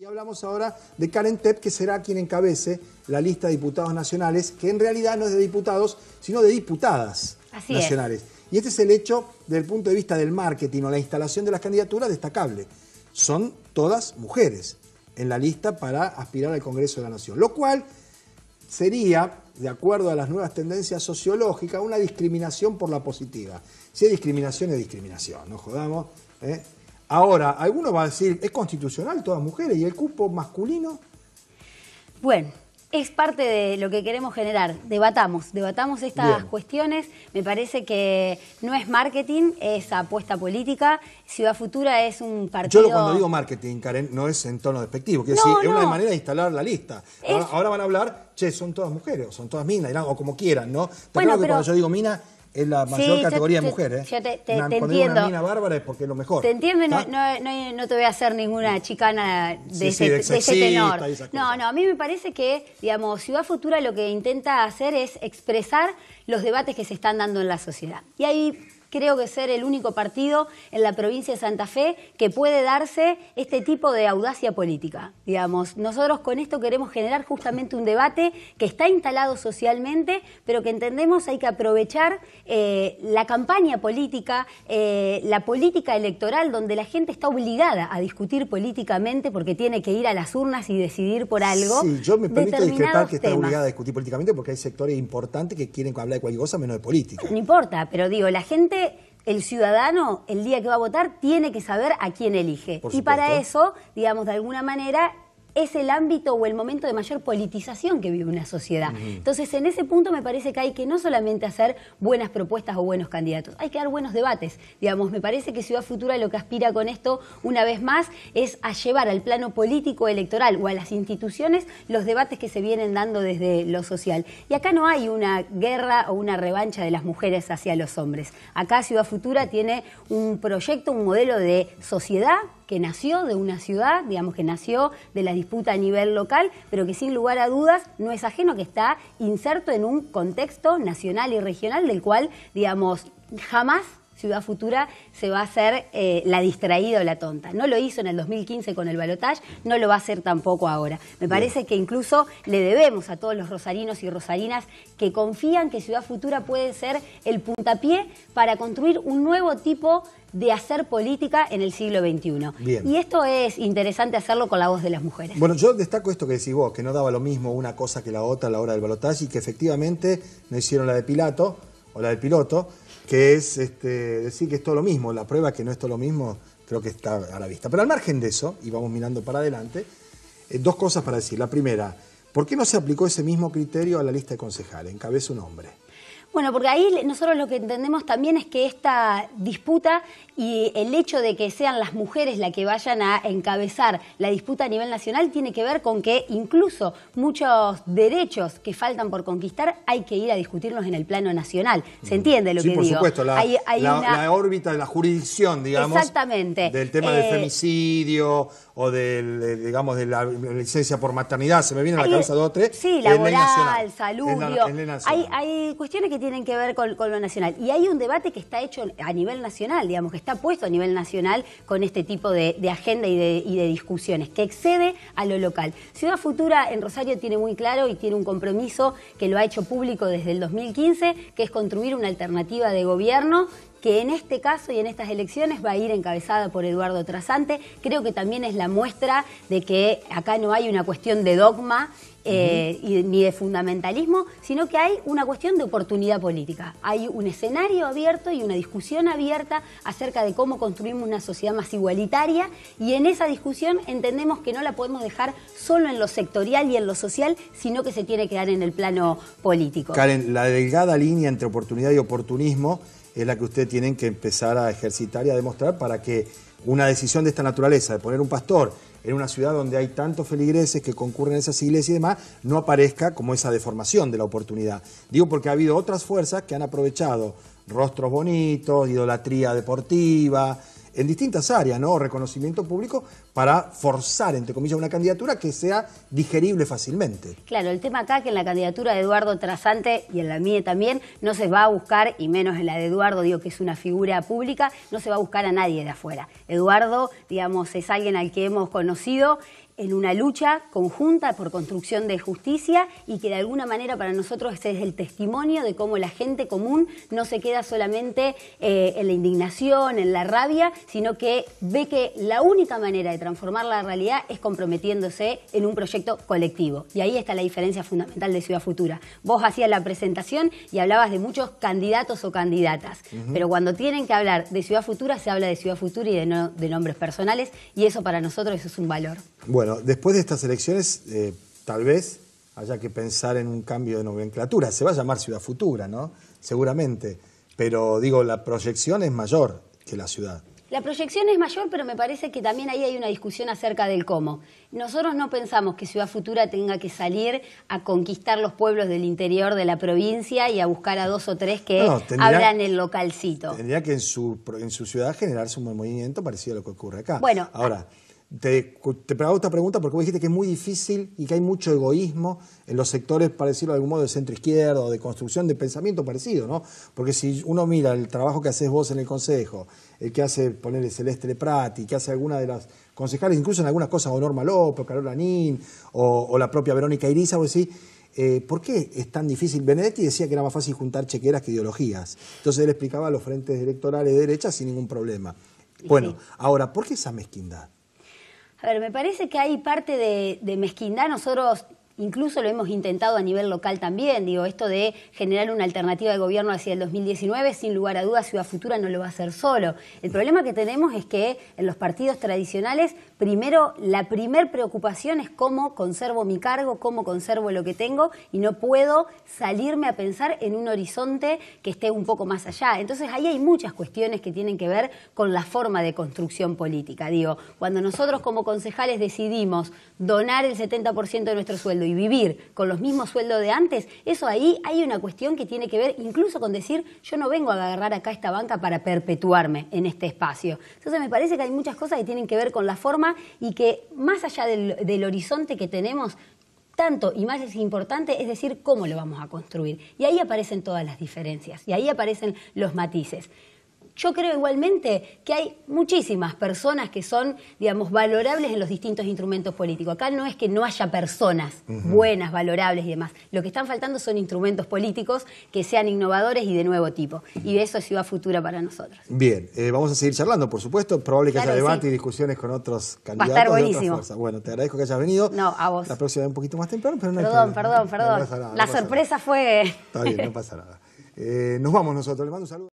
Y hablamos ahora de Karen Tepp, que será quien encabece la lista de diputados nacionales, que en realidad no es de diputados, sino de diputadas nacionales. Y este es el hecho, desde el punto de vista del marketing o la instalación de las candidaturas, destacable. Son todas mujeres en la lista para aspirar al Congreso de la Nación, lo cual sería, de acuerdo a las nuevas tendencias sociológicas, una discriminación por la positiva. Si hay discriminación, es discriminación, no jodamos. ¿eh? Ahora, alguno va a decir, es constitucional todas mujeres y el cupo masculino. Bueno, es parte de lo que queremos generar. Debatamos, debatamos estas cuestiones. Me parece que no es marketing, es apuesta política. Ciudad Futura es un partido... Yo cuando digo marketing, Karen, no es en tono despectivo. Quiero es una manera de instalar la lista. Ahora, van a hablar, che, son todas mujeres, o son todas minas, o como quieran, ¿no? bueno, pero... cuando yo digo mina es la mayor categoría de mujeres. Yo te, ¿eh? entiendo. Una mina bárbara es porque es lo mejor. Te entiendo, no, ¿Ah? te voy a hacer ninguna chicana de, ese, tenor. No, no, a mí me parece que, digamos, Ciudad Futura lo que intenta hacer es expresar los debates que se están dando en la sociedad. Y hay creo que ser el único partido en la provincia de Santa Fe que puede darse este tipo de audacia política. Digamos, nosotros con esto queremos generar justamente un debate que está instalado socialmente, pero que entendemos hay que aprovechar eh, la campaña política, eh, la política electoral, donde la gente está obligada a discutir políticamente porque tiene que ir a las urnas y decidir por algo. Sí, yo me permito discrepar que está obligada a discutir políticamente porque hay sectores importantes que quieren hablar de cualquier cosa menos de política. No importa, pero digo, la gente el ciudadano, el día que va a votar, tiene que saber a quién elige. Y para eso, digamos, de alguna manera, es el ámbito o el momento de mayor politización que vive una sociedad. Entonces, en ese punto me parece que hay que no solamente hacer buenas propuestas o buenos candidatos, hay que dar buenos debates. Digamos, me parece que Ciudad Futura lo que aspira con esto, una vez más, es a llevar al plano político electoral o a las instituciones los debates que se vienen dando desde lo social. Y acá no hay una guerra o una revancha de las mujeres hacia los hombres. Acá Ciudad Futura tiene un proyecto, un modelo de sociedad que nació de una ciudad, digamos que nació de la disputa a nivel local, pero que sin lugar a dudas no es ajeno que está inserto en un contexto nacional y regional del cual, digamos, jamás Ciudad Futura se va a hacer eh, la distraída o la tonta. No lo hizo en el 2015 con el balotaje, no lo va a hacer tampoco ahora. Me parece que incluso le debemos a todos los rosarinos y rosarinas que confían que Ciudad Futura puede ser el puntapié para construir un nuevo tipo de hacer política en el siglo XXI. Y esto es interesante hacerlo con la voz de las mujeres. Bueno, yo destaco esto que decís vos, que no daba lo mismo una cosa que la otra a la hora del balotaje y que efectivamente no hicieron la de Pilato o la del piloto, que es este, decir que es todo lo mismo. La prueba que no es todo lo mismo creo que está a la vista. Pero al margen de eso, y vamos mirando para adelante, eh, dos cosas para decir. La primera, ¿por qué no se aplicó ese mismo criterio a la lista de concejales? Encabeza un hombre. Bueno, porque ahí nosotros lo que entendemos también es que esta disputa y el hecho de que sean las mujeres las que vayan a encabezar la disputa a nivel nacional tiene que ver con que incluso muchos derechos que faltan por conquistar hay que ir a discutirlos en el plano nacional. ¿Se entiende lo sí, que por supuesto, la, hay, órbita de la jurisdicción, digamos. Exactamente. Del tema del eh, femicidio o del, eh, digamos, de la licencia por maternidad, se me viene a la cabeza dos o tres. Sí, laboral, salud. hay, hay cuestiones que tienen tienen que ver con, lo nacional. Y hay un debate que está hecho a nivel nacional, digamos, que está puesto a nivel nacional con este tipo de, agenda y de, y de, discusiones, que excede a lo local. Ciudad Futura en Rosario tiene muy claro y tiene un compromiso que lo ha hecho público desde el 2015, que es construir una alternativa de gobierno que en este caso y en estas elecciones va a ir encabezada por Eduardo Trasante. Creo que también es la muestra de que acá no hay una cuestión de dogma eh, ni de fundamentalismo, sino que hay una cuestión de oportunidad política. Hay un escenario abierto y una discusión abierta acerca de cómo construimos una sociedad más igualitaria y en esa discusión entendemos que no la podemos dejar solo en lo sectorial y en lo social, sino que se tiene que dar en el plano político. Karen, la delgada línea entre oportunidad y oportunismo es la que ustedes tienen que empezar a ejercitar y a demostrar para que una decisión de esta naturaleza, de poner un pastor en una ciudad donde hay tantos feligreses que concurren a esas iglesias y demás, no aparezca como esa deformación de la oportunidad. Digo porque ha habido otras fuerzas que han aprovechado rostros bonitos, idolatría deportiva, en distintas áreas, ¿no? Reconocimiento público para forzar, entre comillas, una candidatura que sea digerible fácilmente. Claro, el tema acá que en la candidatura de Eduardo Trasante y en la mía también no se va a buscar, y menos en la de Eduardo, digo que es una figura pública, no se va a buscar a nadie de afuera. Eduardo, digamos, es alguien al que hemos conocido en una lucha conjunta por construcción de justicia y que de alguna manera para nosotros es el testimonio de cómo la gente común no se queda solamente eh, en la indignación, en la rabia, sino que ve que la única manera de transformar la realidad es comprometiéndose en un proyecto colectivo. Y ahí está la diferencia fundamental de Ciudad Futura. Vos hacías la presentación y hablabas de muchos candidatos o candidatas, pero cuando tienen que hablar de Ciudad Futura se habla de Ciudad Futura y de, de nombres personales y eso para nosotros es un valor. Bueno, después de estas elecciones, eh, tal vez haya que pensar en un cambio de nomenclatura. Se va a llamar Ciudad Futura, ¿no? Seguramente. Pero digo, la proyección es mayor que la ciudad. La proyección es mayor, pero me parece que también ahí hay una discusión acerca del cómo. Nosotros no pensamos que Ciudad Futura tenga que salir a conquistar los pueblos del interior de la provincia y a buscar a dos o tres que hablan el localcito. Tendría que en su, en su ciudad generarse un movimiento parecido a lo que ocurre acá. Bueno, ahora. Ah, te, te, esta pregunta porque vos dijiste que es muy difícil y que hay mucho egoísmo en los sectores, para decirlo de algún modo, de centro izquierdo, de construcción de pensamiento parecido, ¿no? Porque si uno mira el trabajo que haces vos en el Consejo, el que hace el Celeste Prati que hace alguna de las concejales, incluso en algunas cosas, o Norma López, o o, la propia Verónica Iriza, vos decís, eh, ¿por qué es tan difícil? Benedetti decía que era más fácil juntar chequeras que ideologías. Entonces él explicaba los frentes electorales de derecha sin ningún problema. Bueno, ahora, ¿por qué esa mezquindad? A ver, me parece que hay parte de, mezquindad. Nosotros Incluso lo hemos intentado a nivel local también. Digo, esto de generar una alternativa de gobierno hacia el 2019, sin lugar a dudas, Ciudad Futura no lo va a hacer solo. El problema que tenemos es que en los partidos tradicionales, primero, la primer preocupación es cómo conservo mi cargo, cómo conservo lo que tengo y no puedo salirme a pensar en un horizonte que esté un poco más allá. Entonces, ahí hay muchas cuestiones que tienen que ver con la forma de construcción política. Digo, cuando nosotros como concejales decidimos donar el 70% de nuestro sueldo y vivir con los mismos sueldos de antes, eso ahí hay una cuestión que tiene que ver incluso con decir, yo no vengo a agarrar acá esta banca para perpetuarme en este espacio. Entonces me parece que hay muchas cosas que tienen que ver con la forma y que más allá del, del horizonte que tenemos, tanto y más es importante es decir cómo lo vamos a construir. Y ahí aparecen todas las diferencias y ahí aparecen los matices. Yo creo igualmente que hay muchísimas personas que son, digamos, valorables en los distintos instrumentos políticos. Acá no es que no haya personas buenas, valorables y demás. Lo que están faltando son instrumentos políticos que sean innovadores y de nuevo tipo. Y eso es Ciudad Futura para nosotros. Bien, eh, vamos a seguir charlando, por supuesto. Probable que haya debate y discusiones con otros candidatos. Va a estar buenísimo. bueno, te agradezco que hayas venido. No, a vos. La próxima vez un poquito más temprano, pero no Perdón, perdón, perdón. la sorpresa fue... Está bien, no pasa nada. Eh, nos vamos nosotros. Les mando un saludo.